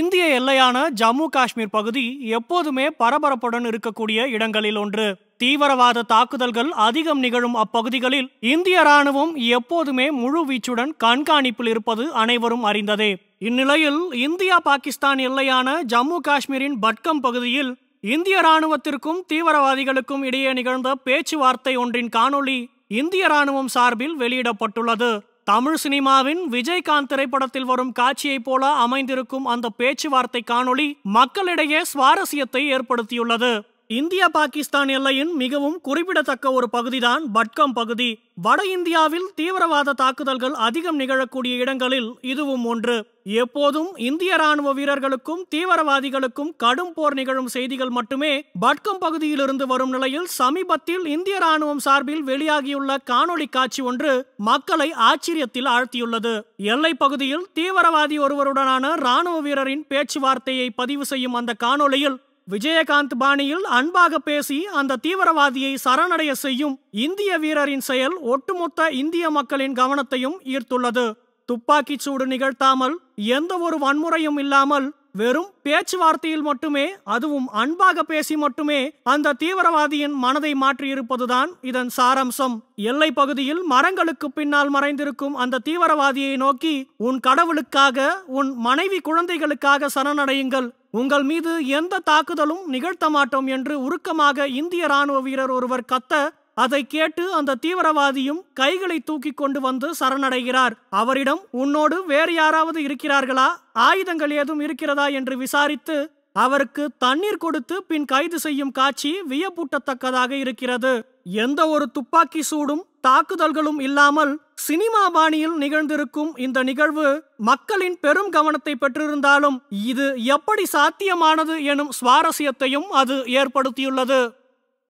இந்திய எல்லையான ஜம்மு காஷ்மீர் பகுதி எப்போதுமே பரபரப்புடன் இருக்கக்கூடிய இடங்களில் ஒன்று தீவிரவாத தாக்குதல்கள் அதிகம் நிகழும் அப்பகுதிகளில் இந்திய ராணுவம் எப்போதுமே முழு வீச்சுடன் கண்காணிப்பில் இருப்பது அனைவரும் அறிந்ததே இந்நிலையில் இந்தியா பாகிஸ்தான் எல்லையான ஜம்மு காஷ்மீரின் பட்கம் பகுதியில் இந்திய ராணுவத்திற்கும் தீவிரவாதிகளுக்கும் இடையே நிகழ்ந்த பேச்சுவார்த்தை ஒன்றின் காணொளி இந்திய ராணுவம் சார்பில் வெளியிடப்பட்டுள்ளது தமிழ் சினிமாவின் விஜயகாந்த் திரைப்படத்தில் வரும் காட்சியைப் போல அமைந்திருக்கும் அந்த பேச்சுவார்த்தை காணொளி மக்களிடையே சுவாரஸ்யத்தை ஏற்படுத்தியுள்ளது இந்தியா பாகிஸ்தான் எல்லையின் மிகவும் குறிப்பிடத்தக்க ஒரு பகுதிதான் பட்கம் பகுதி வட இந்தியாவில் தீவிரவாத தாக்குதல்கள் அதிகம் நிகழக்கூடிய இடங்களில் இதுவும் ஒன்று எப்போதும் இந்திய ராணுவ வீரர்களுக்கும் தீவிரவாதிகளுக்கும் கடும் போர் நிகழும் செய்திகள் மட்டுமே பட்கம் பகுதியிலிருந்து வரும் நிலையில் சமீபத்தில் இந்திய ராணுவம் சார்பில் வெளியாகியுள்ள காணொலி காட்சி ஒன்று மக்களை ஆச்சரியத்தில் ஆழ்த்தியுள்ளது எல்லை பகுதியில் தீவிரவாதி ஒருவருடனான ராணுவ வீரரின் பேச்சுவார்த்தையை பதிவு செய்யும் அந்த காணொளியில் விஜயகாந்த் பாணியில் அன்பாக பேசி அந்த தீவிரவாதியை சரணடைய செய்யும் இந்திய வீரரின் செயல் ஒட்டுமொத்த இந்திய மக்களின் கவனத்தையும் ஈர்த்துள்ளது துப்பாக்கிச் சூடு நிகழ்த்தாமல் எந்த ஒரு வன்முறையும் இல்லாமல் வெறும் பேச்சுவார்த்தையில் மட்டுமே அதுவும் அன்பாக பேசி மட்டுமே அந்த தீவிரவாதியின் மனதை மாற்றியிருப்பதுதான் இதன் சாரம்சம் எல்லை பகுதியில் மரங்களுக்கு பின்னால் மறைந்திருக்கும் அந்த தீவிரவாதியை நோக்கி உன் கடவுளுக்காக உன் மனைவி குழந்தைகளுக்காக சரணடையுங்கள் உங்கள் மீது எந்த தாக்குதலும் நிகழ்த்த மாட்டோம் என்று உருக்கமாக இந்திய ராணுவ வீரர் ஒருவர் கத்த அதை கேட்டு அந்த தீவிரவாதியும் கைகளை தூக்கி கொண்டு வந்து சரணடைகிறார் அவரிடம் உன்னோடு வேறு யாராவது இருக்கிறார்களா ஆயுதங்கள் ஏதும் இருக்கிறதா என்று விசாரித்து அவருக்கு தண்ணீர் கொடுத்து பின் கைது செய்யும் காட்சி வியப்பூட்டத்தக்கதாக இருக்கிறது எந்த ஒரு துப்பாக்கி சூடும் தாக்குதல்களும் இல்லாமல் சினிமா பாணியில் நிகழ்ந்திருக்கும் இந்த நிகழ்வு மக்களின் பெரும் கவனத்தை பெற்றிருந்தாலும் இது எப்படி சாத்தியமானது எனும் சுவாரஸ்யத்தையும் அது ஏற்படுத்தியுள்ளது